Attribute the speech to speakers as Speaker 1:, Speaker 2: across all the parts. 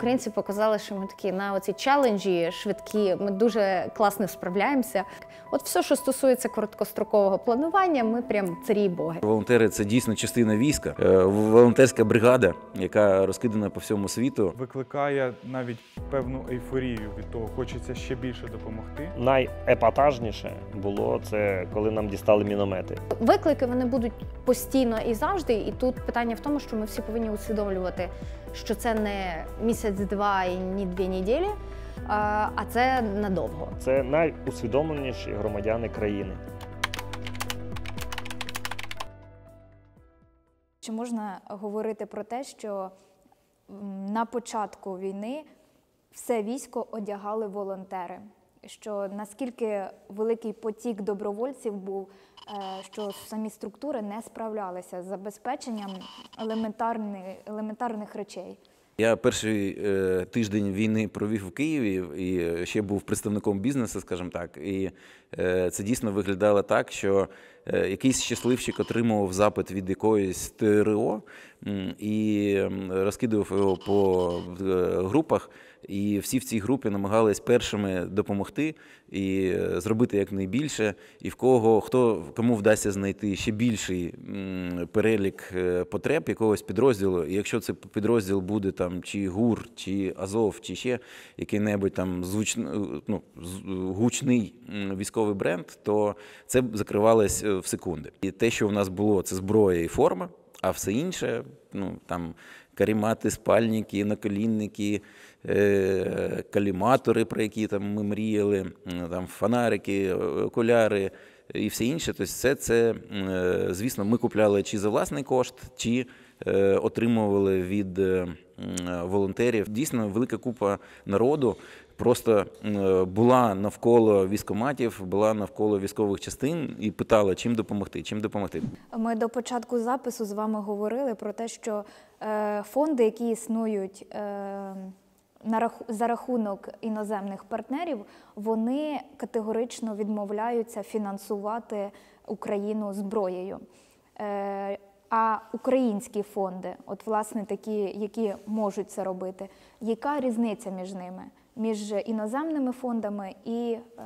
Speaker 1: Українці показали, що ми такі на оці челенджі швидкі. Ми дуже класно справляємося. От все, що стосується короткострокового планування, ми прям царі боги.
Speaker 2: Волонтери це дійсно частина війська, е, волонтерська бригада, яка розкидана по всьому світу,
Speaker 3: викликає навіть певну ейфорію від того, хочеться ще більше допомогти. Найепатажніше
Speaker 4: було це, коли нам дістали міномети.
Speaker 1: Виклики вони будуть постійно і завжди. І тут питання в тому, що ми всі повинні усвідомлювати, що це не місяць місяць і ні дві неділі, а це надовго.
Speaker 4: Це найусвідомленіші громадяни країни.
Speaker 5: Чи можна говорити про те, що на початку війни все військо одягали волонтери? Що наскільки великий потік добровольців був, е, що самі структури не справлялися з забезпеченням елементарних, елементарних речей?
Speaker 2: Я перший е, тиждень війни провів в Києві і е, ще був представником бізнесу, скажімо так. І Е, це дійсно виглядало так, що е, якийсь щасливчик отримував запит від якоїсь ТРО і розкидував його по е, групах. І всі в цій групі намагались першими допомогти і зробити якнайбільше. І в кого хто кому вдасться знайти ще більший перелік потреб якогось підрозділу. І якщо це підрозділ буде там чи гур, чи Азов, чи ще який-небудь там звуч... Ну, гучний військовий військовий бренд, то це закривалось е, в секунди. І те, що в нас було, це зброя і форма, а все інше ну там карімати, спальники, наколінники, е, каліматори, про які там ми мріяли, там фонарики, е, окуляри. І все інше, тобто все це, звісно, ми купляли чи за власний кошт, чи отримували від волонтерів. Дійсно, велика купа народу просто е, була навколо військоматів, була навколо військових частин і питала, чим допомогти. Чим допомогти.
Speaker 5: Ми до початку запису з вами говорили про те, що е, фонди, які існують е, за рахунок іноземних партнерів, вони категорично відмовляються фінансувати Україну зброєю. А українські фонди, от власне такі, які можуть це робити, яка різниця між ними? між іноземними фондами і е,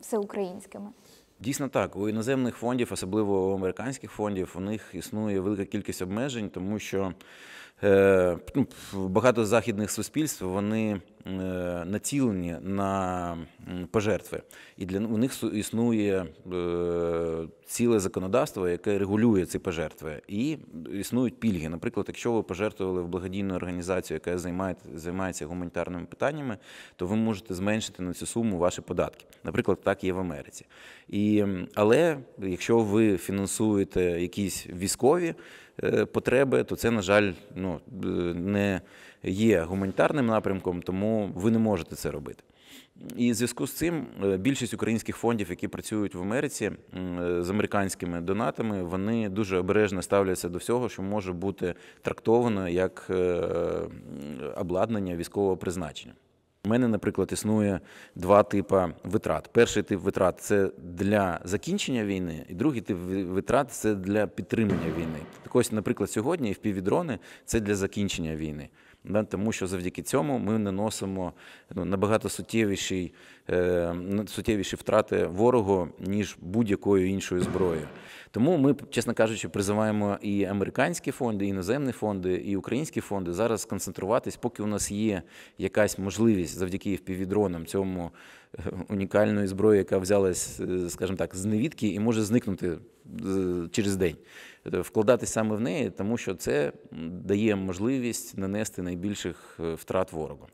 Speaker 5: всеукраїнськими.
Speaker 2: Дійсно так, у іноземних фондів, особливо у американських фондів, у них існує велика кількість обмежень, тому що е, ну, багато західних суспільств вони Е, націлені на пожертви, і для у них існує е, ціле законодавство, яке регулює ці пожертви, і існують пільги. Наприклад, якщо ви пожертвували в благодійну організацію, яка займає, займається гуманітарними питаннями, то ви можете зменшити на цю суму ваші податки. Наприклад, так є в Америці. І, Але якщо ви фінансуєте якісь військові е, потреби, то це на жаль, ну не є гуманітарним напрямком, тому ви не можете це робити. І в зв'язку з цим е, більшість українських фондів, які працюють в Америці е, з американськими донатами, вони дуже обережно ставляться до всього, що може бути трактовано як е, обладнання військового призначення. У мене, наприклад, існує два типи витрат. Перший тип витрат це для закінчення війни, і другий тип витрат це для підтримання війни. Так ось, наприклад, сьогодні в півдрони це для закінчення війни. Да, тому що завдяки цьому ми наносимо ну, набагато суттєвіші е, суттєвіші втрати ворогу, ніж будь-якою іншою зброєю. Тому ми, чесно кажучи, призиваємо і американські фонди, і іноземні фонди, і українські фонди зараз сконцентруватись, поки у нас є якась можливість завдяки впівдронам цьому е, унікальної зброї, яка взялась, е, скажімо так, з невідки і може зникнути е, через день. Е, вкладати саме в неї, тому що це дає можливість нанести найбільших е, втрат ворогу.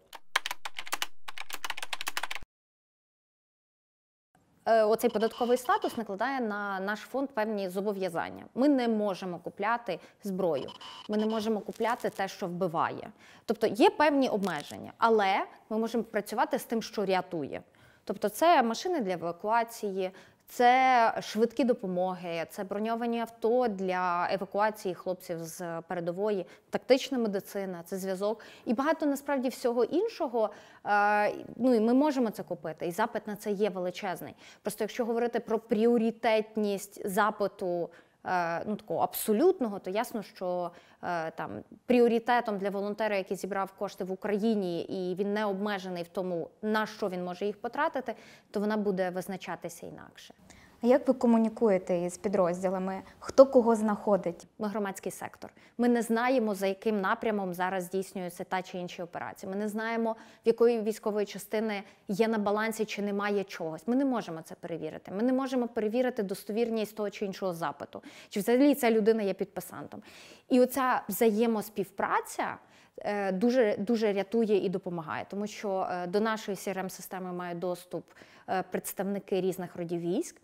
Speaker 1: Е, оцей податковий статус накладає на наш фонд певні зобов'язання. Ми не можемо купляти зброю, ми не можемо купляти те, що вбиває. Тобто є певні обмеження, але ми можемо працювати з тим, що рятує. Тобто, це машини для евакуації, це швидкі допомоги, це броньовані авто для евакуації хлопців з передової, тактична медицина, це зв'язок і багато насправді всього іншого. Е, ну і ми можемо це купити, і запит на це є величезний. Просто якщо говорити про пріоритетність запиту. Е, ну, такого абсолютного, то ясно, що е, там пріоритетом для волонтера, який зібрав кошти в Україні, і він не обмежений в тому, на що він може їх потратити, то вона буде визначатися
Speaker 5: інакше. А як ви комунікуєте із підрозділами? Хто кого знаходить? Ми
Speaker 1: громадський сектор. Ми не знаємо, за яким напрямом зараз здійснюється та чи інші операції. Ми не знаємо, в якої військової частини є на балансі чи немає чогось. Ми не можемо це перевірити. Ми не можемо перевірити достовірність того чи іншого запиту. Чи взагалі ця людина є підписантом? І оця взаємоспівпраця. Е, дуже дуже рятує і допомагає, тому що е, до нашої crm системи мають доступ е, представники різних родів військ.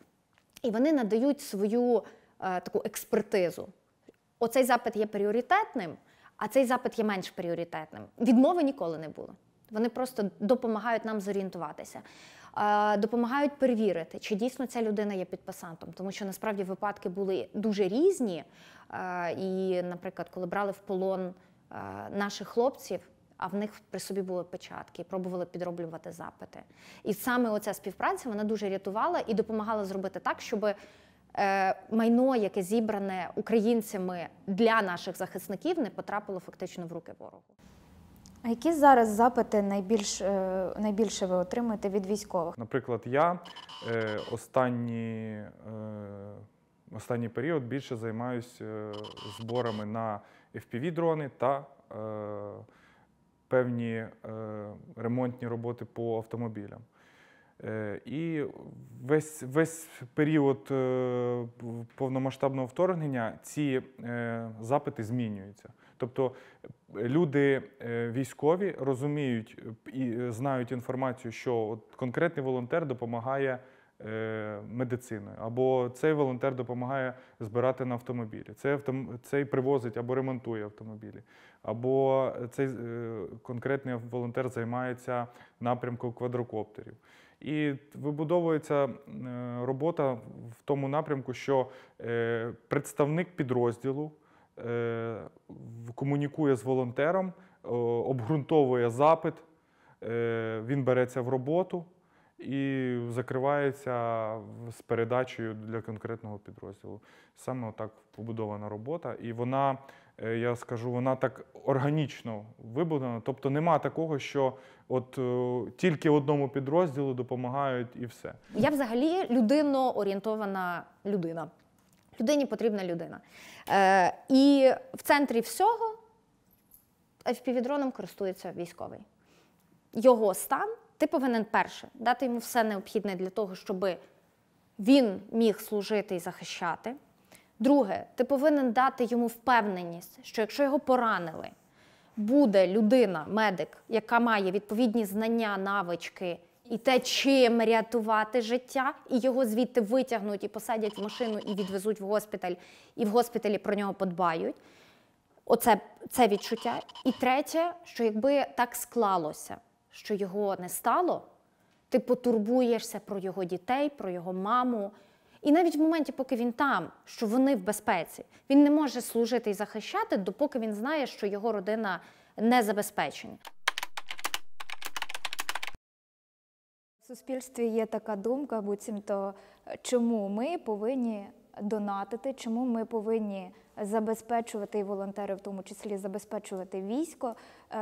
Speaker 1: І вони надають свою е, таку експертизу. Оцей запит є пріоритетним, а цей запит є менш пріоритетним. Відмови ніколи не було. Вони просто допомагають нам зорієнтуватися, е, допомагають перевірити, чи дійсно ця людина є підписантом, тому що насправді випадки були дуже різні. Е, і, наприклад, коли брали в полон е, наших хлопців а в них при собі були печатки, пробували підроблювати запити. І саме оця співпраця вона дуже рятувала і допомагала зробити так, щоб е, майно, яке зібране українцями для наших захисників, не потрапило фактично в руки ворогу.
Speaker 5: А які зараз запити найбільш е, найбільше ви отримуєте від військових?
Speaker 3: Наприклад, я е, останні, е, останній період більше займаюся е, зборами на fpv дрони та е, певні е, ремонтні роботи по автомобілям. Е, І весь весь період е, повномасштабного вторгнення ці е, запити змінюються. Тобто е, люди е, військові розуміють і е, знають інформацію, що от конкретний волонтер допомагає. Е, медициною, або цей волонтер допомагає збирати на автомобілі, цей цей привозить або ремонтує автомобілі, або цей е, конкретний волонтер займається напрямком квадрокоптерів. І вибудовується е, робота в тому напрямку, що представник підрозділу комунікує з волонтером, обґрунтовує запит, він береться в роботу і закривається з передачею для конкретного підрозділу. Саме так побудована робота, і вона, е, я скажу, вона так органічно вибудована. Тобто нема такого, що от е, тільки одному підрозділу допомагають, і все.
Speaker 1: Я взагалі людино орієнтована людина. Людині потрібна людина. Е, І в центрі всього FPV-дроном користується військовий. Його стан ти повинен перше дати йому все необхідне для того, щоб він міг служити і захищати. Друге, ти повинен дати йому впевненість, що якщо його поранили, буде людина, медик, яка має відповідні знання, навички і те, чим рятувати життя, і його звідти витягнуть і посадять в машину, і відвезуть в госпіталь, і в госпіталі про нього подбають. Оце це відчуття. І третє, що якби так склалося, що його не стало, ти потурбуєшся про його дітей, про його маму. І навіть в моменті, поки він там, що вони в безпеці, він не може служити і захищати, допоки він знає, що його родина не забезпечена.
Speaker 5: В суспільстві є така думка, буцімто чому ми повинні донатити, чому ми повинні забезпечувати і волонтери, в тому числі забезпечувати військо, е,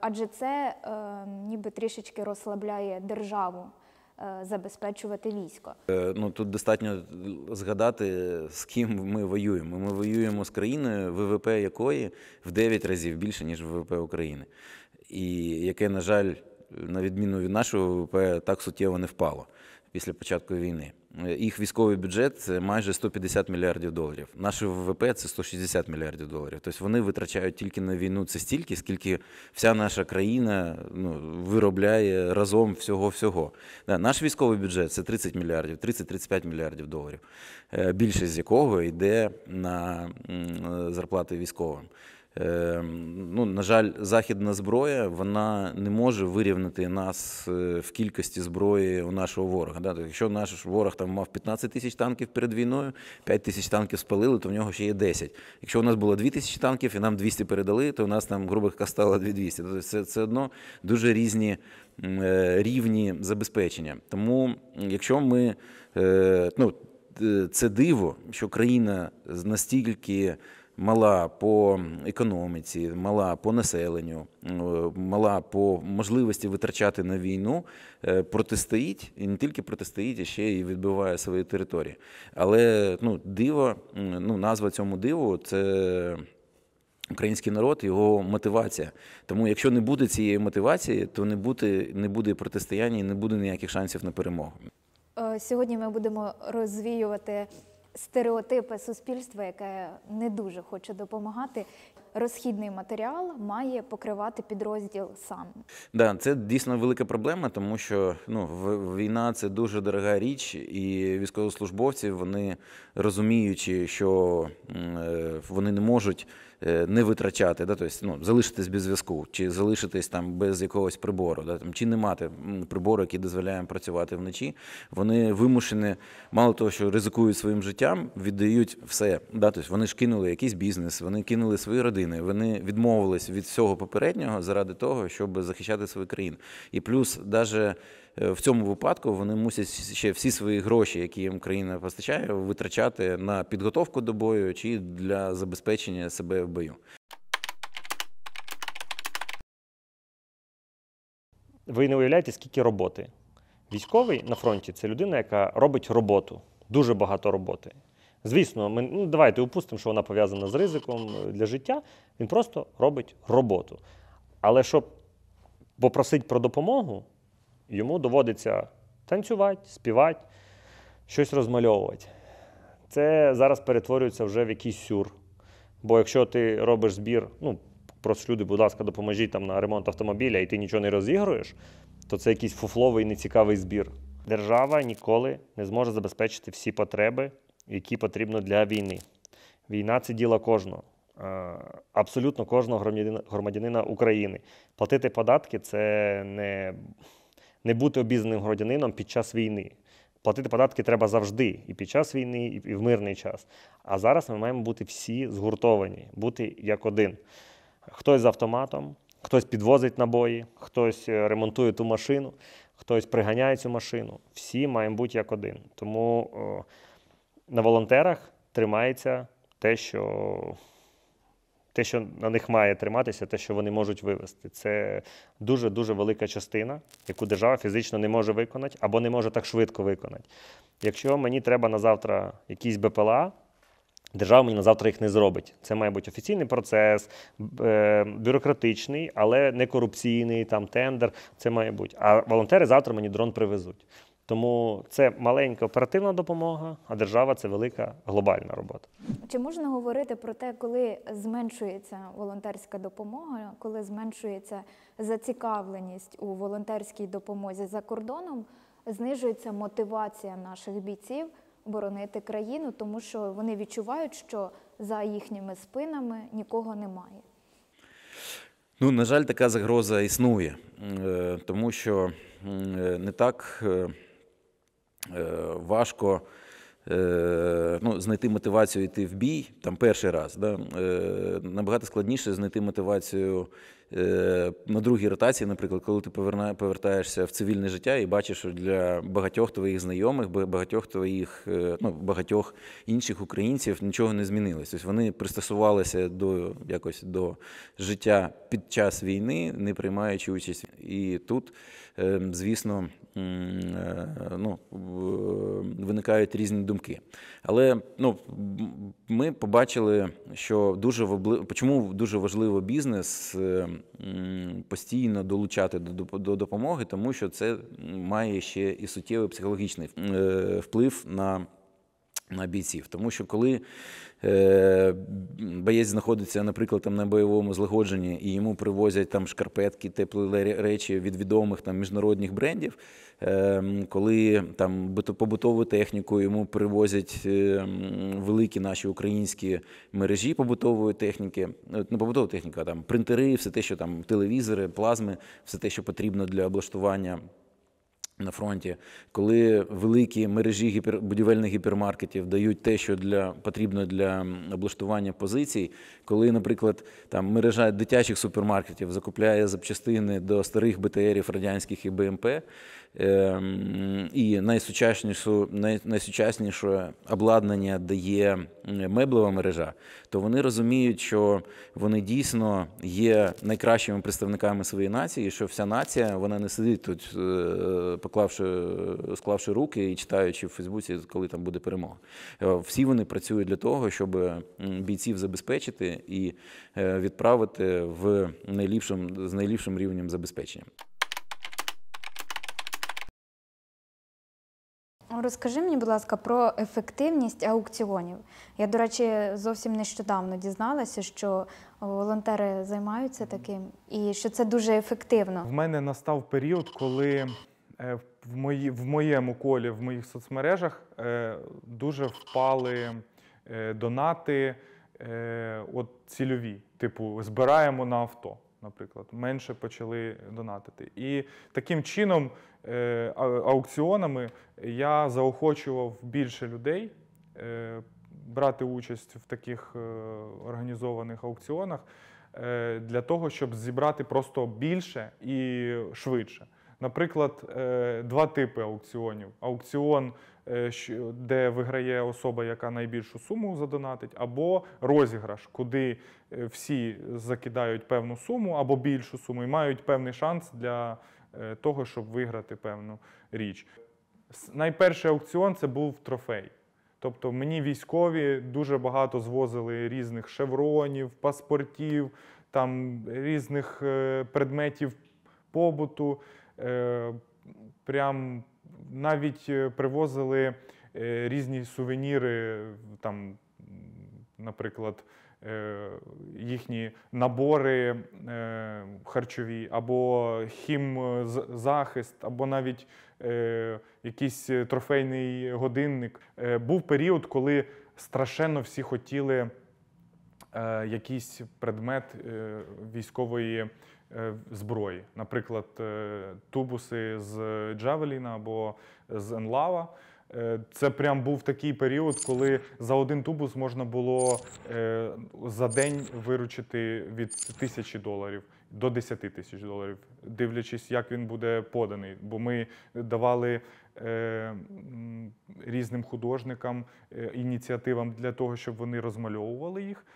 Speaker 5: адже це е, ніби трішечки розслабляє державу. Е, забезпечувати військо
Speaker 2: ну тут достатньо згадати, з ким ми воюємо. Ми воюємо з країною, ВВП якої в 9 разів більше ніж ВВП України, і яке, на жаль, на відміну від нашого ВВП, так суттєво не впало після початку війни. Е, їх військовий бюджет майже 150 мільярдів доларів. Наше ВВП це 160 мільярдів доларів. Тобто вони витрачають тільки на війну це стільки, скільки вся наша країна ну, виробляє разом всього-всього. Да, Наш військовий бюджет це 30 мільярдів, 30-35 мільярдів доларів, е, більшість з якого йде на е, зарплати військовим. Ем, ну, На жаль, західна зброя вона не може вирівняти нас е, в кількості зброї у нашого ворога. Да? Тобто, якщо наш ворог там мав 15 тисяч танків перед війною, 5 тисяч танків спалили, то в нього ще є 10. Якщо у нас було 2 тисячі танків і нам 200 передали, то у нас там, грубо кажучи, стало 200. Тобто це, це одно дуже різні е, рівні забезпечення. Тому якщо ми е, ну, це диво, що країна настільки мала по економіці, мала по населенню, е, мала по можливості витрачати на війну, е, протистоїть і не тільки протистоїть, а ще й відбиває свої території. Але ну, диво, ну назва цьому диву це. Український народ, його мотивація. Тому якщо не буде цієї мотивації, то не буде не буде протистояння і не буде ніяких шансів на перемогу.
Speaker 5: Е, сьогодні ми будемо розвіювати стереотипи суспільства, яке не дуже хоче допомагати. Розхідний матеріал має покривати підрозділ сам.
Speaker 2: Да, це дійсно велика проблема, тому що ну війна це дуже дорога річ, і військовослужбовці вони розуміючи, що е, вони не можуть. Е, не витрачати, да, то есть ну, залишитись без зв'язку, чи залишитись там без якогось прибору, да, там, чи не мати прибору, який дозволяє працювати вночі, вони вимушені, мало того, що ризикують своїм життям, віддають все. Да, тобто, Вони ж кинули якийсь бізнес, вони кинули свої родини, вони відмовились від всього попереднього заради того, щоб захищати свою країну. І плюс навіть Е, в цьому випадку вони мусять ще всі свої гроші, які їм країна постачає, витрачати на підготовку до бою чи для забезпечення
Speaker 4: себе в бою. Ви не уявляєте, скільки роботи. Військовий на фронті це людина, яка робить роботу, дуже багато роботи. Звісно, ми ну, давайте упустимо, що вона пов'язана з ризиком е, для життя. Він просто робить роботу. Але щоб попросити про допомогу, йому доводиться танцювати, співати, щось розмальовувати. Це зараз перетворюється вже в якийсь сюр. Бо якщо ти робиш збір, ну просто люди, будь ласка, допоможіть там на ремонт автомобіля, і ти нічого не розігруєш, то це якийсь фуфловий нецікавий збір. Держава ніколи не зможе забезпечити всі потреби, які потрібно для війни. Війна це діло кожного, абсолютно кожного громадянина України. Платити податки це не не бути обізнаним громадянином під час війни. Платити податки треба завжди, і під час війни, і в мирний час. А зараз ми маємо бути всі згуртовані, бути як один. Хтось з автоматом, хтось підвозить набої, хтось е, ремонтує ту машину, хтось приганяє цю машину. Всі маємо бути як один. Тому о, на волонтерах тримається те, що те, що на них має триматися, те, що вони можуть вивести. Це дуже-дуже велика частина, яку держава фізично не може виконати або не може так швидко виконати. Якщо мені треба на завтра якісь БПЛА, держава мені на завтра їх не зробить. Це має бути офіційний процес, е, бюрократичний, але не корупційний, там тендер. Це має бути. А волонтери завтра мені дрон привезуть. Тому це маленька оперативна допомога, а держава це велика глобальна робота.
Speaker 5: Чи можна говорити про те, коли зменшується волонтерська допомога, коли зменшується зацікавленість у волонтерській допомозі за кордоном, знижується мотивація наших бійців боронити країну, тому що вони відчувають, що за їхніми спинами нікого немає?
Speaker 2: Ну, на жаль, така загроза існує, е, тому що е, не так. Е, Е, важко е, ну, знайти мотивацію йти в бій там перший раз. Да? Е, набагато складніше знайти мотивацію Е, на другій ротації, наприклад, коли ти повертаєшся в цивільне життя і бачиш, що для багатьох твоїх знайомих, багатьох твоїх, е, ну, багатьох інших українців нічого не змінилось. Тобто вони пристосувалися до якось до життя під час війни, не приймаючи участь. І тут, е, звісно, ну, виникають різні думки. Але ну, ми побачили, що дуже вобли... чому дуже важливо бізнес постійно долучати до допомоги, тому що це має ще і суттєвий психологічний е, вплив на на бійців, тому що коли е, боєць знаходиться, наприклад, там на бойовому злагодженні і йому привозять там шкарпетки, теплі речі від відомих там міжнародних брендів, е, коли там побутову техніку йому привозять е, великі наші українські мережі побутової техніки, е, ну побутова техніка, там принтери, все те, що там телевізори, плазми, все те, що потрібно для облаштування на фронті, коли великі мережі гіпер... будівельних гіпермаркетів дають те, що для потрібно для облаштування позицій, коли, наприклад, там мережа дитячих супермаркетів закупляє запчастини до старих БТРів радянських і БМП. Ем, і найсучаснішу, найсучасніше обладнання дає меблева мережа, то вони розуміють, що вони дійсно є найкращими представниками своєї нації, що вся нація вона не сидить тут, е, поклавши склавши руки і читаючи в Фейсбуці, коли там буде перемога. Е, всі вони працюють для того, щоб бійців забезпечити і е, відправити в найліпшим з найліпшим рівнем забезпечення.
Speaker 5: розкажи мені, будь ласка, про ефективність аукціонів. Я, до речі, зовсім нещодавно дізналася, що волонтери займаються таким і що це дуже ефективно.
Speaker 3: В мене настав період, коли е, в мої, в моєму колі, в моїх соцмережах е, дуже впали е, донати от цільові, типу, збираємо на авто наприклад, менше почали донатити. І таким чином, е, аукціонами я заохочував більше людей е, брати участь в таких е, організованих аукціонах для того, щоб зібрати просто більше і швидше. Наприклад, два типи аукціонів: аукціон Е, де виграє особа, яка найбільшу суму задонатить, або розіграш, куди е, всі закидають певну суму або більшу суму і мають певний шанс для е, того, щоб виграти певну річ. Найперший аукціон це був трофей. Тобто мені військові дуже багато звозили різних шевронів, паспортів, там різних предметів побуту. Прям навіть е, привозили е, різні сувеніри, там, наприклад, е, їхні набори харчові, або хімзахист, або навіть якийсь трофейний годинник. Був період, коли страшенно всі хотіли якийсь предмет військової. Е, зброї, наприклад, е, тубуси з Джавеліна або з Енлава. Це прям був такий період, коли за один тубус можна було е, за день виручити від тисячі доларів до 10 тисяч доларів, дивлячись, як він буде поданий. Бо ми давали різним художникам ініціативам для того, щоб вони розмальовували їх.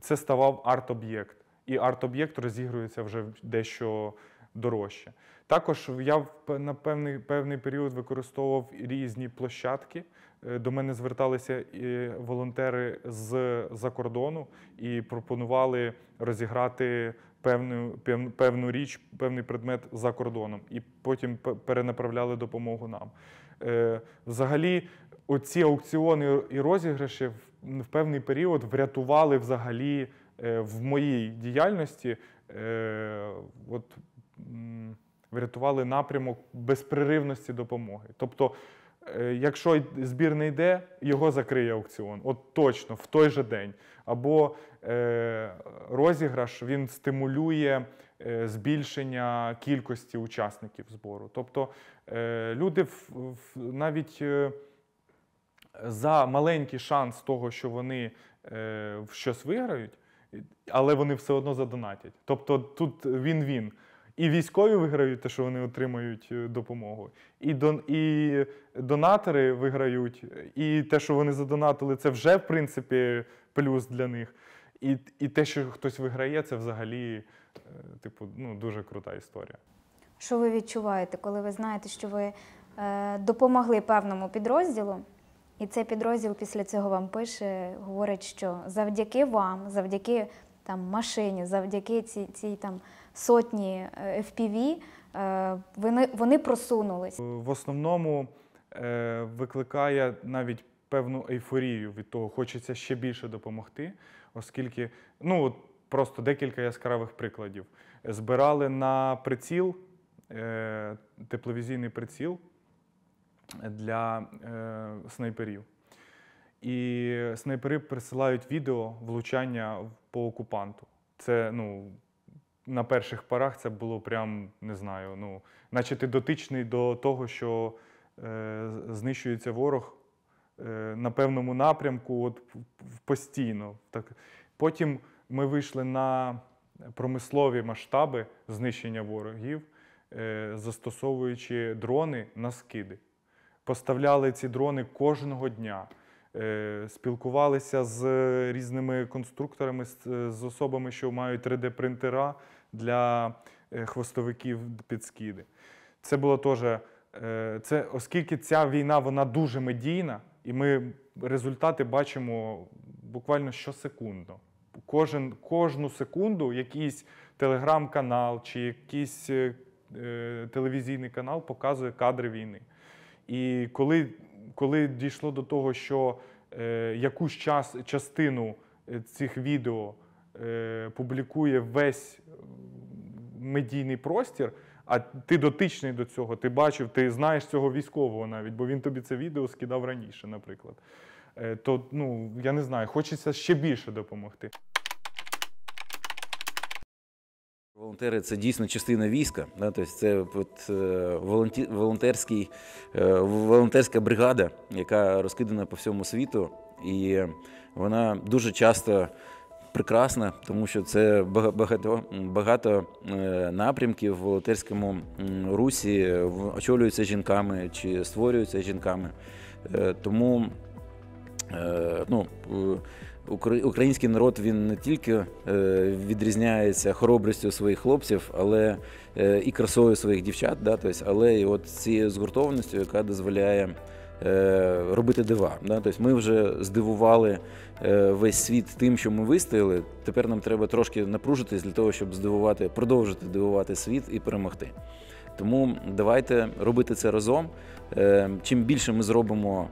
Speaker 3: Це ставав арт-об'єкт і арт-об'єкт розігрується вже дещо дорожче. Також я на певний певний період використовував різні площадки. Е, до мене зверталися і е, волонтери з за кордону і пропонували розіграти певну певну річ, певний предмет за кордоном, і потім перенаправляли допомогу нам. Е, взагалі, оці аукціони і розіграші в певний період врятували взагалі. Е, в моїй діяльності е, от, врятували напрямок безпреривності допомоги. Тобто, е, якщо збір не йде, його закриє аукціон. От точно, в той же день. Або розіграш він стимулює. Збільшення кількості учасників збору. Тобто люди навіть за маленький шанс того, що вони щось виграють, але вони все одно задонатять. Тобто тут він-він. І військові виграють те, що вони отримають е, допомогу, і дон, і донатори виграють, і те, що вони задонатили, це вже в принципі плюс для них. І і те, що хтось виграє, це взагалі, е, типу, ну дуже крута історія.
Speaker 5: Що ви відчуваєте, коли ви знаєте, що ви е, допомогли певному підрозділу? І цей підрозділ після цього вам пише, говорить, що завдяки вам, завдяки там машині, завдяки цій цій там сотні е, FPV е, вони вони просунулись.
Speaker 3: Е, в основному викликає навіть певну ейфорію від того, хочеться ще більше допомогти, оскільки ну от просто декілька яскравих прикладів. Збирали на приціл, тепловізійний приціл для е, снайперів. І снайпери присилають відео влучання по окупанту. Це ну, на перших парах це було прям не знаю, ну, наче ти дотичний до того, що е, знищується ворог е, на певному напрямку от, постійно. Так. Потім ми вийшли на промислові масштаби знищення ворогів, е, застосовуючи дрони на скиди поставляли ці дрони кожного дня, е, спілкувалися з е, різними конструкторами, е, з особами, що мають 3D-принтера для хвостовиків під скиди. Це було теж, це, оскільки ця війна вона дуже медійна, і ми результати бачимо буквально щосекундно. Кожен, Кожну секунду якийсь телеграм-канал чи якийсь е, телевізійний канал показує кадри війни. І коли коли дійшло до того, що е, якусь час, частину е, цих відео е, публікує весь медійний простір, а ти дотичний до цього, ти бачив, ти знаєш цього військового навіть, бо він тобі це відео скидав раніше, наприклад. Е, то ну я не знаю, хочеться ще більше допомогти.
Speaker 2: Волонтери це дійсно частина війська. Да? Тобто це от, е, волонтерський, е, волонтерська бригада, яка розкидана по всьому світу, і вона дуже часто прекрасна, тому що це багато багато е, напрямків в волонтерському русі очолюються жінками чи створюються жінками. Тому ну, Український народ він не тільки е, відрізняється хоробрістю своїх хлопців, але е, і красою своїх дівчат, да, тобто, але і от цією згуртованістю, яка дозволяє е, робити дива. Да, тобто Ми вже здивували весь світ тим, що ми вистояли. Тепер нам треба трошки напружитись для того, щоб здивувати, продовжити дивувати світ і перемогти. Тому давайте робити це разом. Чим більше ми зробимо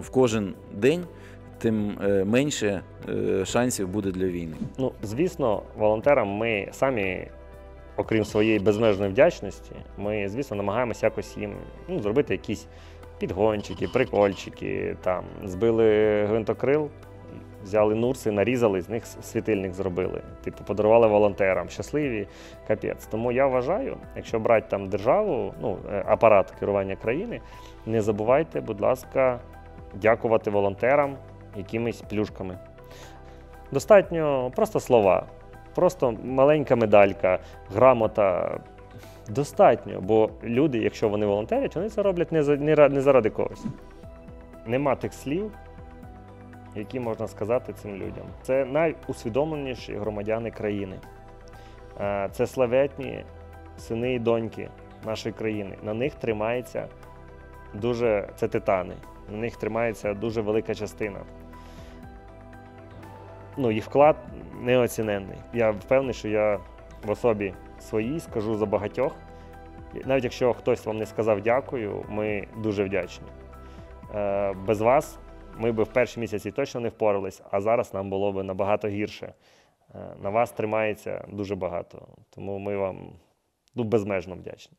Speaker 4: в кожен день тим е, менше е, шансів буде для війни. Ну звісно, волонтерам ми самі. Окрім своєї безмежної вдячності, ми, звісно, намагаємося якось їм ну, зробити якісь підгончики, прикольчики. Там збили гвинтокрил, взяли нурси, нарізали, з них світильник зробили. Типу, подарували волонтерам, щасливі капець. Тому я вважаю, якщо брати там державу, ну е, апарат керування країни, не забувайте, будь ласка, дякувати волонтерам якимись плюшками. Достатньо просто слова, просто маленька медалька, грамота. Достатньо, бо люди, якщо вони волонтерять, вони це роблять не за, не, не заради когось. Нема тих слів, які можна сказати цим людям. Це найусвідомленіші громадяни країни. Це славетні сини і доньки нашої країни. На них тримається дуже це титани, на них тримається дуже велика частина ну, їх вклад неоціненний. Я впевнений, що я в особі своїй скажу за багатьох. Навіть якщо хтось вам не сказав дякую, ми дуже вдячні. Е, без вас ми б в перші місяці точно не впорались, а зараз нам було б набагато гірше. Е, на вас тримається дуже багато, тому ми вам ну,
Speaker 3: безмежно вдячні.